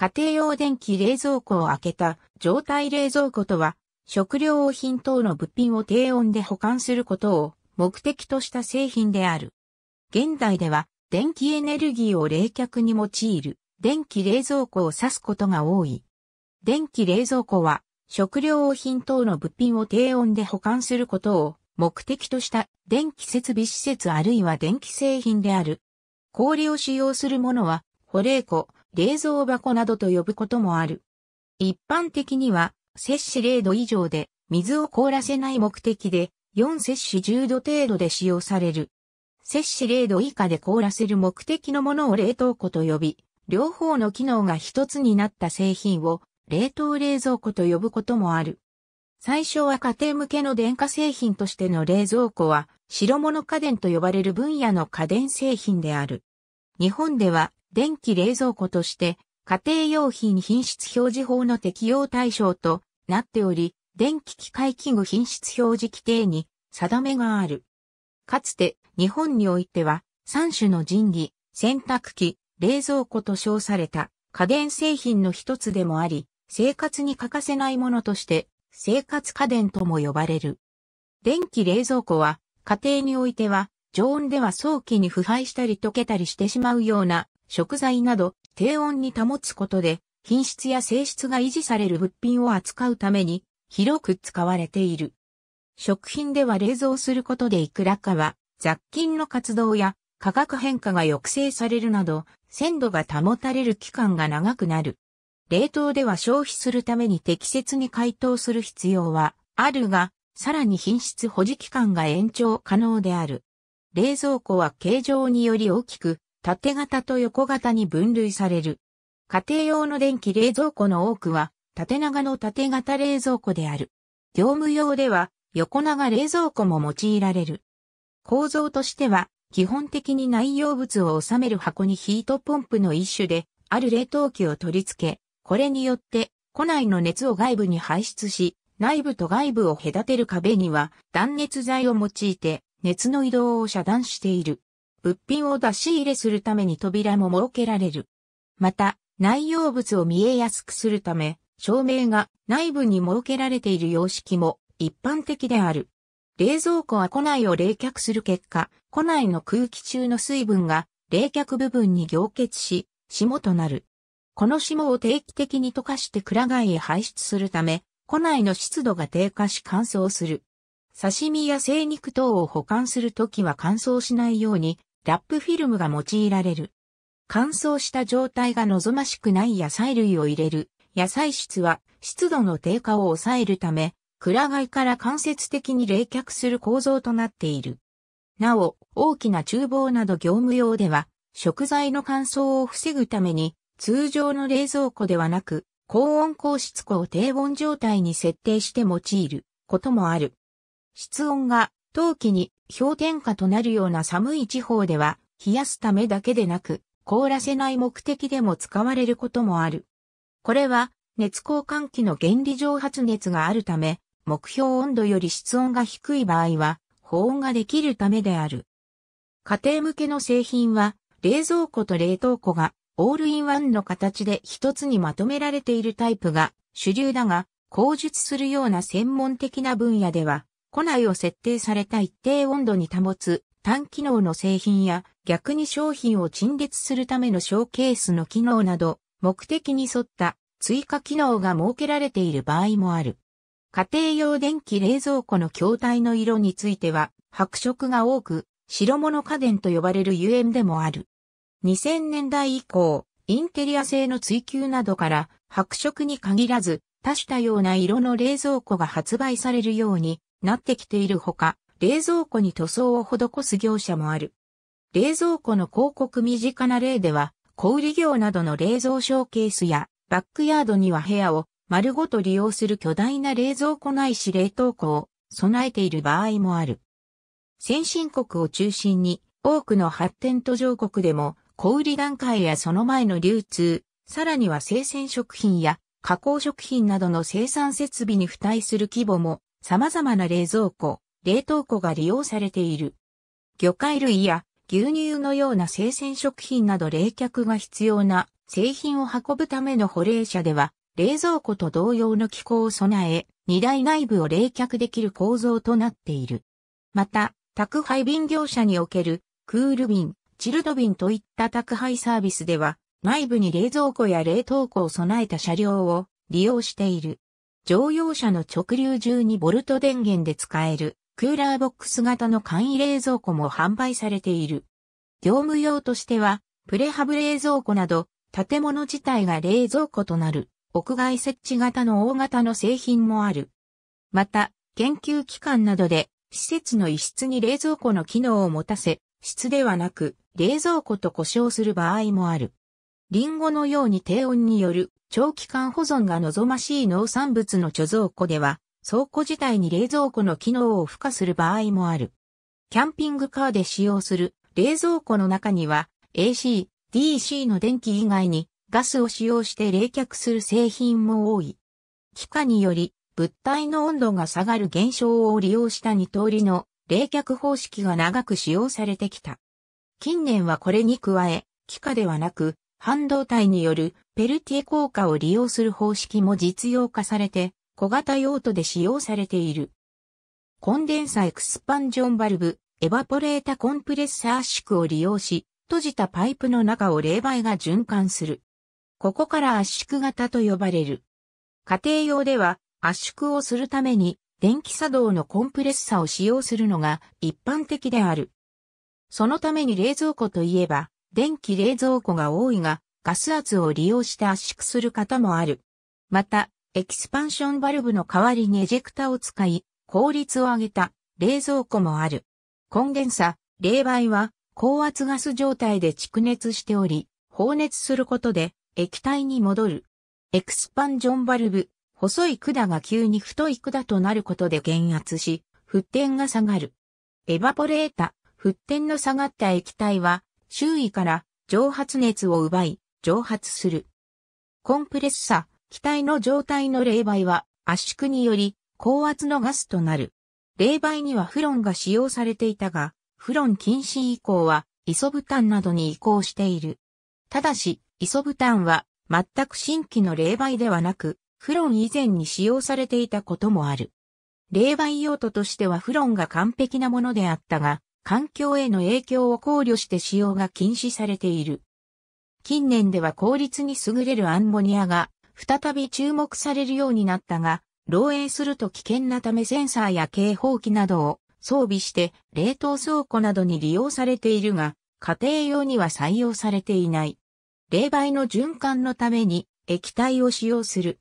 家庭用電気冷蔵庫を開けた状態冷蔵庫とは、食料品等の物品を低温で保管することを目的とした製品である。現代では電気エネルギーを冷却に用いる電気冷蔵庫を指すことが多い。電気冷蔵庫は食料品等の物品を低温で保管することを目的とした電気設備施設あるいは電気製品である。氷を使用するものは保冷庫、冷蔵箱などと呼ぶこともある。一般的には、摂氏0度以上で、水を凍らせない目的で、4摂氏10度程度で使用される。摂氏0度以下で凍らせる目的のものを冷凍庫と呼び、両方の機能が一つになった製品を冷凍冷蔵庫と呼ぶこともある。最初は家庭向けの電化製品としての冷蔵庫は白物家電と呼ばれる分野の家電製品である。日本では電気冷蔵庫として、家庭用品品質表示法の適用対象となっており、電気機械器具品質表示規定に定めがある。かつて日本においては三種の神器、洗濯機、冷蔵庫と称された家電製品の一つでもあり、生活に欠かせないものとして生活家電とも呼ばれる。電気冷蔵庫は家庭においては常温では早期に腐敗したり溶けたりしてしまうような食材など低温に保つことで品質や性質が維持される物品を扱うために広く使われている。食品では冷蔵することでいくらかは雑菌の活動や価格変化が抑制されるなど鮮度が保たれる期間が長くなる。冷凍では消費するために適切に解凍する必要はあるが、さらに品質保持期間が延長可能である。冷蔵庫は形状により大きく、縦型と横型に分類される。家庭用の電気冷蔵庫の多くは、縦長の縦型冷蔵庫である。業務用では、横長冷蔵庫も用いられる。構造としては、基本的に内容物を収める箱にヒートポンプの一種で、ある冷凍機を取り付け、これによって、庫内の熱を外部に排出し、内部と外部を隔てる壁には断熱材を用いて熱の移動を遮断している。物品を出し入れするために扉も設けられる。また、内容物を見えやすくするため、照明が内部に設けられている様式も一般的である。冷蔵庫は庫内を冷却する結果、庫内の空気中の水分が冷却部分に凝結し、霜となる。この霜を定期的に溶かして蔵外へ排出するため、庫内の湿度が低下し乾燥する。刺身や生肉等を保管するときは乾燥しないように、ラップフィルムが用いられる。乾燥した状態が望ましくない野菜類を入れる。野菜室は湿度の低下を抑えるため、蔵外から間接的に冷却する構造となっている。なお、大きな厨房など業務用では、食材の乾燥を防ぐために、通常の冷蔵庫ではなく、高温硬質庫を低温状態に設定して用いることもある。室温が冬季に氷点下となるような寒い地方では、冷やすためだけでなく、凍らせない目的でも使われることもある。これは、熱交換器の原理上発熱があるため、目標温度より室温が低い場合は、保温ができるためである。家庭向けの製品は、冷蔵庫と冷凍庫がオールインワンの形で一つにまとめられているタイプが主流だが、口述するような専門的な分野では、庫内を設定された一定温度に保つ単機能の製品や逆に商品を陳列するためのショーケースの機能など目的に沿った追加機能が設けられている場合もある。家庭用電気冷蔵庫の筐体の色については白色が多く白物家電と呼ばれるゆえんでもある。2000年代以降、インテリア製の追求などから白色に限らず多種多様な色の冷蔵庫が発売されるようになってきているほか、冷蔵庫に塗装を施す業者もある。冷蔵庫の広告身近な例では、小売業などの冷蔵ショーケースや、バックヤードには部屋を丸ごと利用する巨大な冷蔵庫ないし冷凍庫を備えている場合もある。先進国を中心に多くの発展途上国でも小売段階やその前の流通、さらには生鮮食品や加工食品などの生産設備に付帯する規模も様々な冷蔵庫、冷凍庫が利用されている。魚介類や牛乳のような生鮮食品など冷却が必要な製品を運ぶための保冷車では、冷蔵庫と同様の機構を備え、荷台内部を冷却できる構造となっている。また、宅配便業者におけるクール便、チルド便といった宅配サービスでは、内部に冷蔵庫や冷凍庫を備えた車両を利用している。乗用車の直流中にボルト電源で使えるクーラーボックス型の簡易冷蔵庫も販売されている。業務用としては、プレハブ冷蔵庫など、建物自体が冷蔵庫となる、屋外設置型の大型の製品もある。また、研究機関などで、施設の一室に冷蔵庫の機能を持たせ、室ではなく、冷蔵庫と呼称する場合もある。リンゴのように低温による長期間保存が望ましい農産物の貯蔵庫では、倉庫自体に冷蔵庫の機能を付加する場合もある。キャンピングカーで使用する冷蔵庫の中には AC、DC の電気以外にガスを使用して冷却する製品も多い。気化により物体の温度が下がる現象を利用した二通りの冷却方式が長く使用されてきた。近年はこれに加え、気化ではなく、半導体によるペルティエ効果を利用する方式も実用化されて、小型用途で使用されている。コンデンサエクスパンジョンバルブ、エバポレータコンプレッサ圧縮を利用し、閉じたパイプの中を冷媒が循環する。ここから圧縮型と呼ばれる。家庭用では圧縮をするために電気作動のコンプレッサを使用するのが一般的である。そのために冷蔵庫といえば電気冷蔵庫が多いが、ガス圧を利用して圧縮する方もある。また、エキスパンションバルブの代わりにエジェクタを使い、効率を上げた冷蔵庫もある。根源差、冷媒は高圧ガス状態で蓄熱しており、放熱することで液体に戻る。エクスパンジョンバルブ、細い管が急に太い管となることで減圧し、沸点が下がる。エバポレータ、沸点の下がった液体は周囲から蒸発熱を奪い、蒸発する。コンプレッサ、気体の状態の冷媒は圧縮により高圧のガスとなる。冷媒にはフロンが使用されていたが、フロン禁止以降はイソブタンなどに移行している。ただし、イソブタンは全く新規の冷媒ではなく、フロン以前に使用されていたこともある。冷媒用途としてはフロンが完璧なものであったが、環境への影響を考慮して使用が禁止されている。近年では効率に優れるアンモニアが再び注目されるようになったが、漏洩すると危険なためセンサーや警報器などを装備して冷凍倉庫などに利用されているが、家庭用には採用されていない。冷媒の循環のために液体を使用する。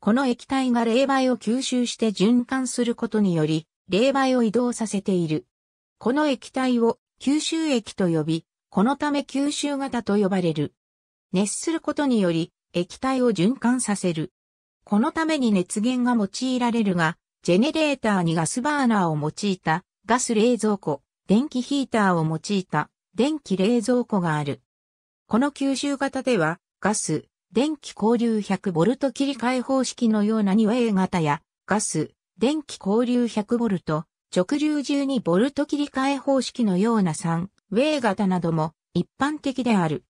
この液体が冷媒を吸収して循環することにより、冷媒を移動させている。この液体を吸収液と呼び、このため吸収型と呼ばれる。熱することにより液体を循環させる。このために熱源が用いられるが、ジェネレーターにガスバーナーを用いたガス冷蔵庫、電気ヒーターを用いた電気冷蔵庫がある。この吸収型ではガス、電気交流 100V 切り替え方式のような2 a 型やガス、電気交流 100V、直流 12V 切り替え方式のような3、ウェー型なども一般的である。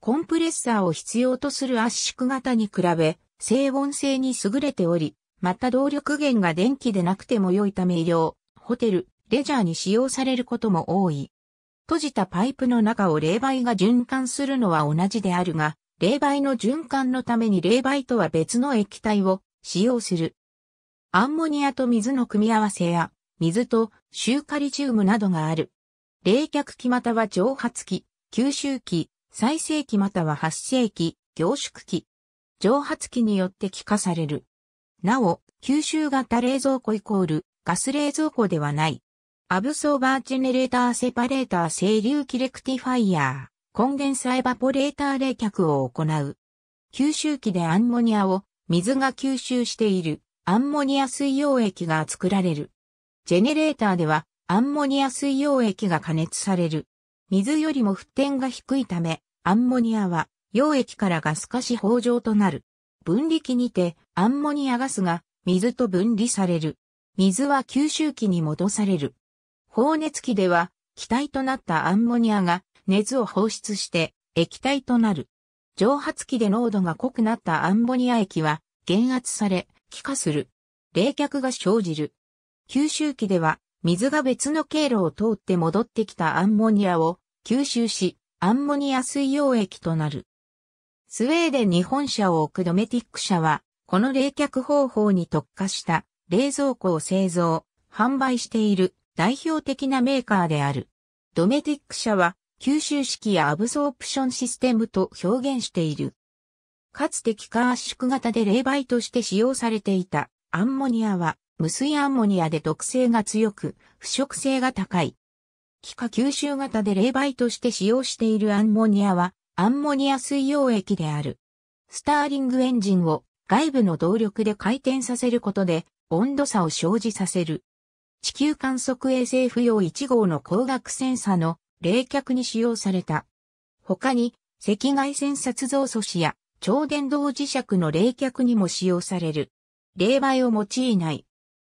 コンプレッサーを必要とする圧縮型に比べ、静音性に優れており、また動力源が電気でなくても良いため医療、ホテル、レジャーに使用されることも多い。閉じたパイプの中を冷媒が循環するのは同じであるが、冷媒の循環のために冷媒とは別の液体を使用する。アンモニアと水の組み合わせや、水とシューカリチウムなどがある。冷却期または蒸発期、吸収期、再生期または発生期、凝縮期。蒸発期によって気化される。なお、吸収型冷蔵庫イコールガス冷蔵庫ではない。アブソーバージェネレーターセパレーター整流気レクティファイヤー、コンデンサエバポレーター冷却を行う。吸収器でアンモニアを水が吸収しているアンモニア水溶液が作られる。ジェネレーターではアンモニア水溶液が加熱される。水よりも沸点が低いため、アンモニアは溶液からガス化し包状となる。分離器にてアンモニアガスが水と分離される。水は吸収器に戻される。放熱器では気体となったアンモニアが熱を放出して液体となる。蒸発器で濃度が濃くなったアンモニア液は減圧され気化する。冷却が生じる。吸収器では水が別の経路を通って戻ってきたアンモニアを吸収し、アンモニア水溶液となる。スウェーデン日本社を置くドメティック社は、この冷却方法に特化した冷蔵庫を製造、販売している代表的なメーカーである。ドメティック社は吸収式やアブソープションシステムと表現している。かつて気化圧縮型で冷媒として使用されていたアンモニアは無水アンモニアで毒性が強く、腐食性が高い。気化吸収型で冷媒として使用しているアンモニアは、アンモニア水溶液である。スターリングエンジンを外部の動力で回転させることで、温度差を生じさせる。地球観測衛星不要1号の光学センサの冷却に使用された。他に、赤外線殺像素子や超電導磁石の冷却にも使用される。冷媒を用いない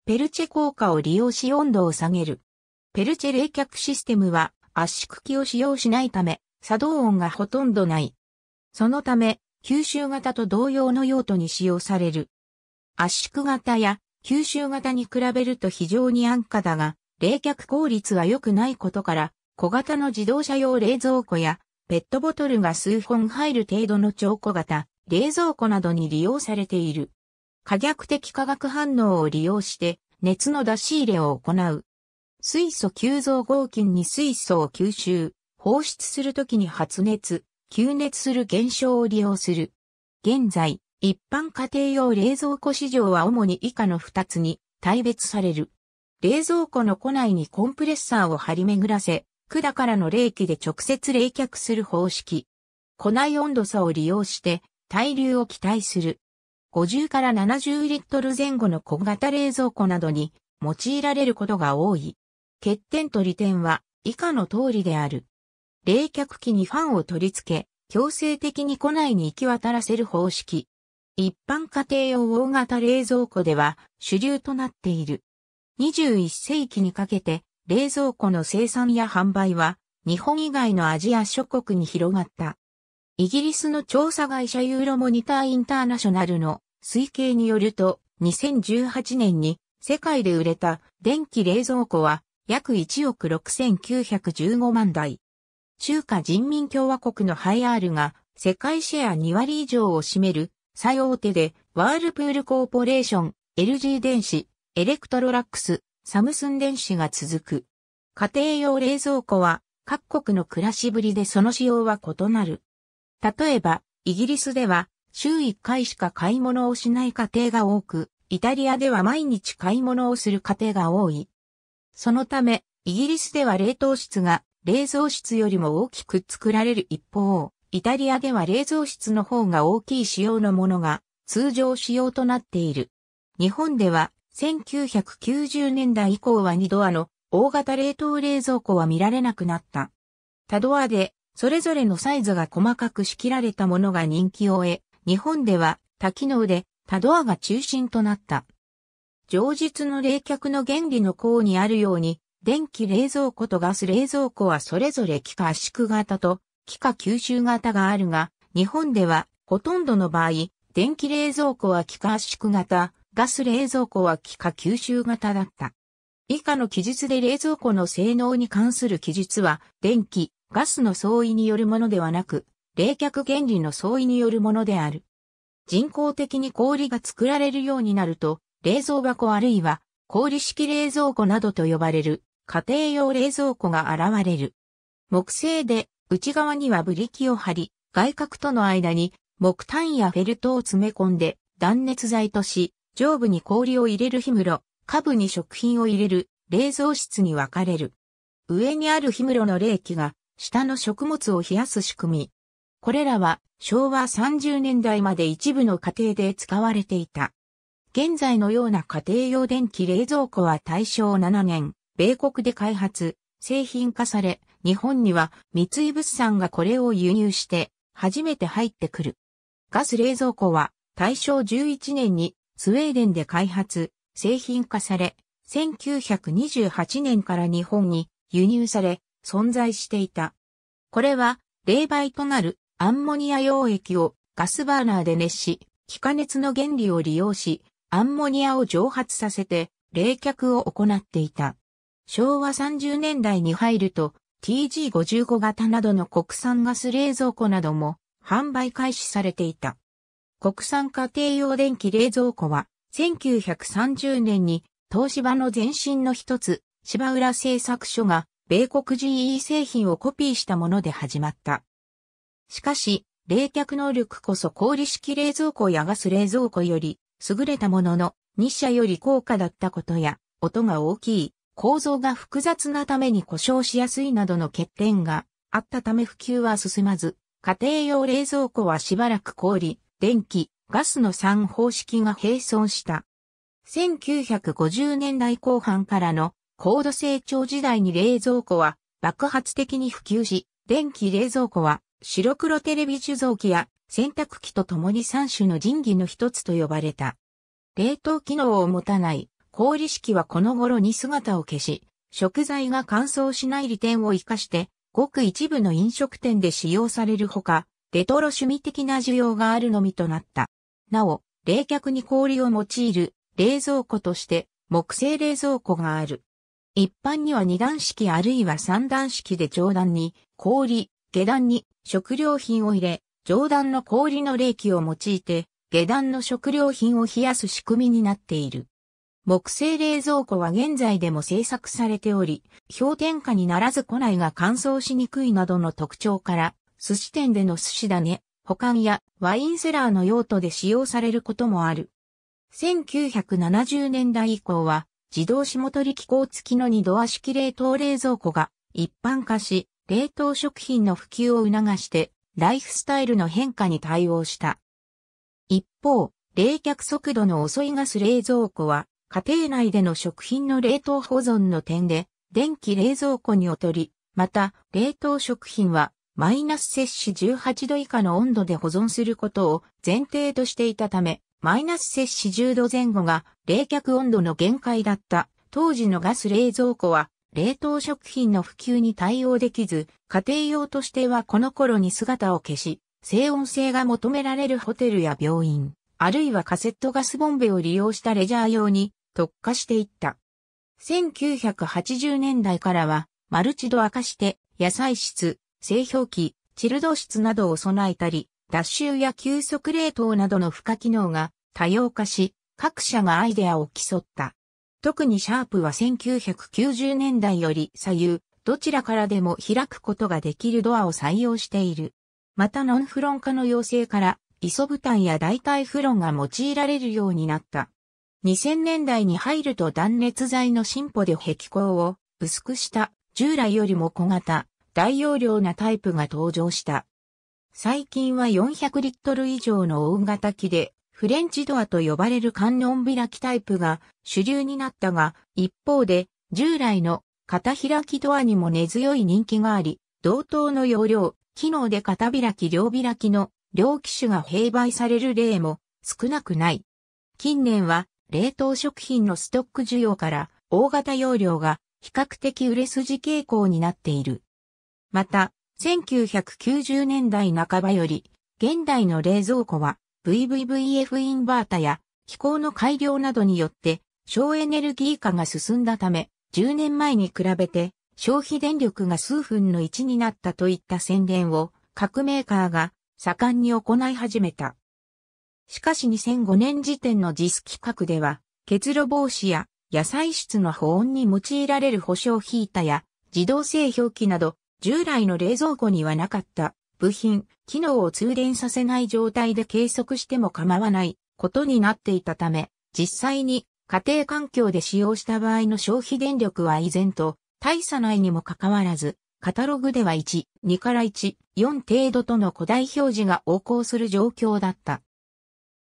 ペルチェ効果を利用し温度を下げる。ペルチェ冷却システムは圧縮機を使用しないため、作動音がほとんどない。そのため、吸収型と同様の用途に使用される。圧縮型や吸収型に比べると非常に安価だが、冷却効率は良くないことから、小型の自動車用冷蔵庫やペットボトルが数本入る程度の超小型、冷蔵庫などに利用されている。可逆的化学反応を利用して熱の出し入れを行う。水素急増合金に水素を吸収、放出するときに発熱、吸熱する現象を利用する。現在、一般家庭用冷蔵庫市場は主に以下の2つに大別される。冷蔵庫の庫内にコンプレッサーを張り巡らせ、管からの冷気で直接冷却する方式。庫内温度差を利用して対流を期待する。50から70リットル前後の小型冷蔵庫などに用いられることが多い。欠点と利点は以下の通りである。冷却器にファンを取り付け、強制的に庫内に行き渡らせる方式。一般家庭用大型冷蔵庫では主流となっている。21世紀にかけて冷蔵庫の生産や販売は日本以外のアジア諸国に広がった。イギリスの調査会社ユーロモニターインターナショナルの推計によると、2018年に世界で売れた電気冷蔵庫は約1億6915万台。中華人民共和国のハイアールが世界シェア2割以上を占める最大手でワールプールコーポレーション、LG 電子、エレクトロラックス、サムスン電子が続く。家庭用冷蔵庫は各国の暮らしぶりでその仕様は異なる。例えば、イギリスでは週1回しか買い物をしない家庭が多く、イタリアでは毎日買い物をする家庭が多い。そのため、イギリスでは冷凍室が冷蔵室よりも大きく作られる一方、イタリアでは冷蔵室の方が大きい仕様のものが通常仕様となっている。日本では1990年代以降は2ドアの大型冷凍冷蔵庫は見られなくなった。多ドアでそれぞれのサイズが細かく仕切られたものが人気を得、日本では多機能で多ドアが中心となった。常日の冷却の原理の項にあるように、電気冷蔵庫とガス冷蔵庫はそれぞれ気化圧縮型と気化吸収型があるが、日本ではほとんどの場合、電気冷蔵庫は気化圧縮型、ガス冷蔵庫は気化吸収型だった。以下の記述で冷蔵庫の性能に関する記述は、電気、ガスの相違によるものではなく、冷却原理の相違によるものである。人工的に氷が作られるようになると、冷蔵箱あるいは氷式冷蔵庫などと呼ばれる家庭用冷蔵庫が現れる。木製で内側にはブリキを貼り、外角との間に木炭やフェルトを詰め込んで断熱材とし、上部に氷を入れる氷室、下部に食品を入れる冷蔵室に分かれる。上にある氷室の冷気が下の食物を冷やす仕組み。これらは昭和30年代まで一部の家庭で使われていた。現在のような家庭用電気冷蔵庫は大正7年、米国で開発、製品化され、日本には三井物産がこれを輸入して初めて入ってくる。ガス冷蔵庫は大正11年にスウェーデンで開発、製品化され、1928年から日本に輸入され、存在していた。これは、冷媒となるアンモニア溶液をガスバーナーで熱し、気化熱の原理を利用し、アンモニアを蒸発させて冷却を行っていた。昭和30年代に入ると TG55 型などの国産ガス冷蔵庫なども販売開始されていた。国産家庭用電気冷蔵庫は1930年に東芝の前身の一つ芝浦製作所が米国 GE 製品をコピーしたもので始まった。しかし、冷却能力こそ氷式冷蔵庫やガス冷蔵庫より優れたものの、日社より高価だったことや、音が大きい、構造が複雑なために故障しやすいなどの欠点があったため普及は進まず、家庭用冷蔵庫はしばらく氷、電気、ガスの3方式が並存した。1950年代後半からの高度成長時代に冷蔵庫は爆発的に普及し、電気冷蔵庫は白黒テレビ受蔵機や洗濯機と共に3種の神器の一つと呼ばれた。冷凍機能を持たない氷式はこの頃に姿を消し、食材が乾燥しない利点を活かして、ごく一部の飲食店で使用されるほか、レトロ趣味的な需要があるのみとなった。なお、冷却に氷を用いる冷蔵庫として木製冷蔵庫がある。一般には二段式あるいは三段式で上段に氷、下段に食料品を入れ、上段の氷の冷気を用いて、下段の食料品を冷やす仕組みになっている。木製冷蔵庫は現在でも製作されており、氷点下にならず庫内が乾燥しにくいなどの特徴から、寿司店での寿司種、保管やワインセラーの用途で使用されることもある。1970年代以降は自動下取り機構付きの2ドア式冷凍冷蔵庫が一般化し、冷凍食品の普及を促して、ライフスタイルの変化に対応した。一方、冷却速度の遅いガス冷蔵庫は、家庭内での食品の冷凍保存の点で、電気冷蔵庫に劣り、また、冷凍食品は、マイナス摂氏18度以下の温度で保存することを前提としていたため、マイナス摂氏10度前後が冷却温度の限界だった当時のガス冷蔵庫は冷凍食品の普及に対応できず、家庭用としてはこの頃に姿を消し、静音性が求められるホテルや病院、あるいはカセットガスボンベを利用したレジャー用に特化していった。1980年代からは、マルチドかして、野菜室、製氷機、チルド室などを備えたり、脱臭や急速冷凍などの付加機能が多様化し、各社がアイデアを競った。特にシャープは1990年代より左右、どちらからでも開くことができるドアを採用している。またノンフロン化の要請から、イソブタンや代替フロンが用いられるようになった。2000年代に入ると断熱材の進歩で壁構を薄くした従来よりも小型、大容量なタイプが登場した。最近は400リットル以上の大型機で、フレンチドアと呼ばれる観音開きタイプが主流になったが、一方で、従来の片開きドアにも根強い人気があり、同等の容量、機能で片開き両開きの両機種が併売される例も少なくない。近年は冷凍食品のストック需要から大型容量が比較的売れ筋傾向になっている。また、1990年代半ばより、現代の冷蔵庫は VVVF インバータや気候の改良などによって省エネルギー化が進んだため、10年前に比べて消費電力が数分の1になったといった宣伝を各メーカーが盛んに行い始めた。しかし2005年時点の JIS 規格では、結露防止や野菜室の保温に用いられる保証ヒータや自動製表記など従来の冷蔵庫にはなかった部品、機能を通電させない状態で計測しても構わないことになっていたため、実際に家庭環境で使用した場合の消費電力は依然と大差ないにもかかわらず、カタログでは1、2から1、4程度との古代表示が横行する状況だった。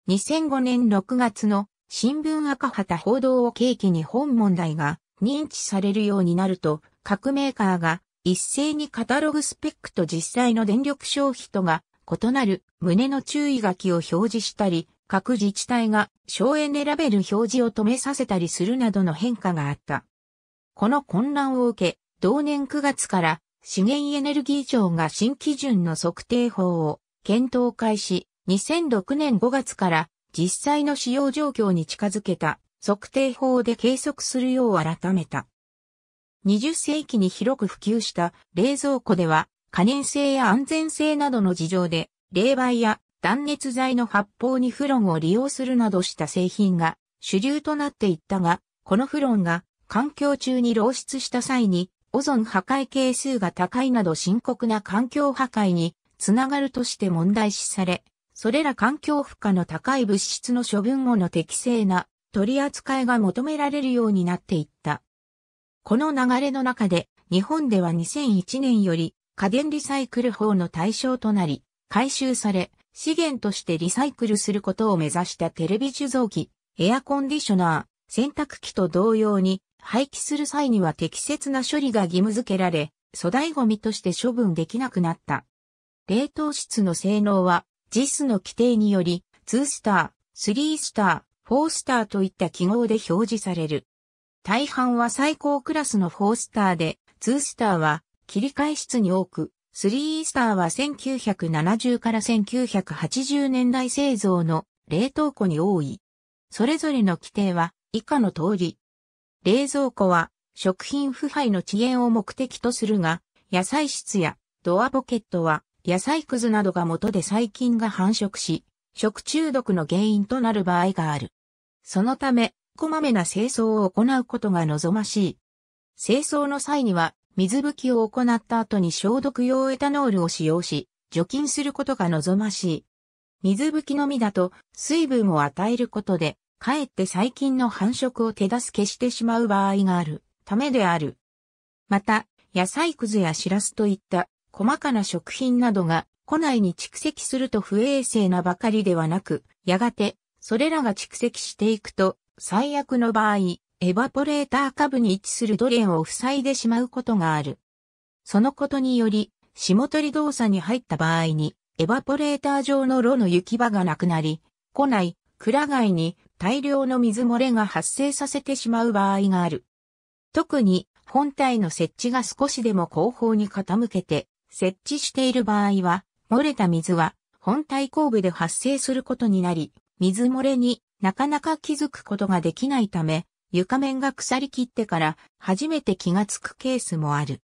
2005年6月の新聞赤旗報道を契機に本問題が認知されるようになると、各メーカーが一斉にカタログスペックと実際の電力消費とが異なる旨の注意書きを表示したり、各自治体が省エネラベル表示を止めさせたりするなどの変化があった。この混乱を受け、同年9月から資源エネルギー庁が新基準の測定法を検討開始、2006年5月から実際の使用状況に近づけた測定法で計測するよう改めた。20世紀に広く普及した冷蔵庫では、可燃性や安全性などの事情で、冷媒や断熱材の発泡にフロンを利用するなどした製品が主流となっていったが、このフロンが環境中に漏出した際に、オゾン破壊係数が高いなど深刻な環境破壊につながるとして問題視され、それら環境負荷の高い物質の処分後の適正な取り扱いが求められるようになっていった。この流れの中で、日本では2001年より家電リサイクル法の対象となり、回収され、資源としてリサイクルすることを目指したテレビ受像機、エアコンディショナー、洗濯機と同様に、廃棄する際には適切な処理が義務付けられ、粗大ゴミとして処分できなくなった。冷凍室の性能は、JIS の規定により、2スター、3スター、4スターといった記号で表示される。大半は最高クラスの4スターで、2スターは切り替え室に多く、3スターは1970から1980年代製造の冷凍庫に多い。それぞれの規定は以下の通り。冷蔵庫は食品腐敗の遅延を目的とするが、野菜室やドアポケットは野菜くずなどが元で細菌が繁殖し、食中毒の原因となる場合がある。そのため、こまめな清掃を行うことが望ましい。清掃の際には、水拭きを行った後に消毒用エタノールを使用し、除菌することが望ましい。水拭きのみだと水分を与えることで、かえって細菌の繁殖を手助けしてしまう場合があるためである。また、野菜くずやしらすといった細かな食品などが庫内に蓄積すると不衛生なばかりではなく、やがてそれらが蓄積していくと最悪の場合、エバポレーター下部に位置するドレンを塞いでしまうことがある。そのことにより、霜取り動作に入った場合に、エバポレーター上の炉の行き場がなくなり、庫内、蔵外に大量の水漏れが発生させてしまう場合がある。特に、本体の設置が少しでも後方に傾けて、設置している場合は、漏れた水は、本体後部で発生することになり、水漏れになかなか気づくことができないため、床面が腐りきってから初めて気がつくケースもある。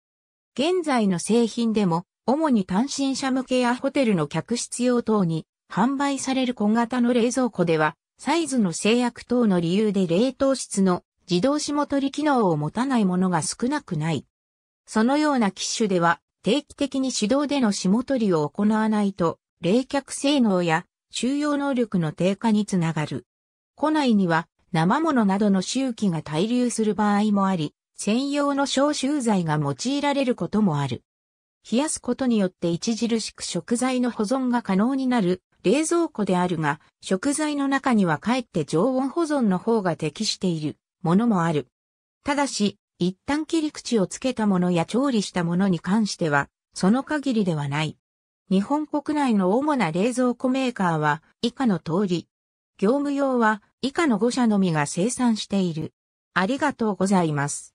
現在の製品でも、主に単身者向けやホテルの客室用等に販売される小型の冷蔵庫では、サイズの制約等の理由で冷凍室の自動霜取り機能を持たないものが少なくない。そのような機種では、定期的に手動での霜取りを行わないと、冷却性能や収容能力の低下につながる。庫内には生物などの周期が滞留する場合もあり、専用の消臭剤が用いられることもある。冷やすことによって著しく食材の保存が可能になる冷蔵庫であるが、食材の中にはかえって常温保存の方が適しているものもある。ただし、一旦切り口をつけたものや調理したものに関しては、その限りではない。日本国内の主な冷蔵庫メーカーは以下の通り、業務用は以下の5社のみが生産している。ありがとうございます。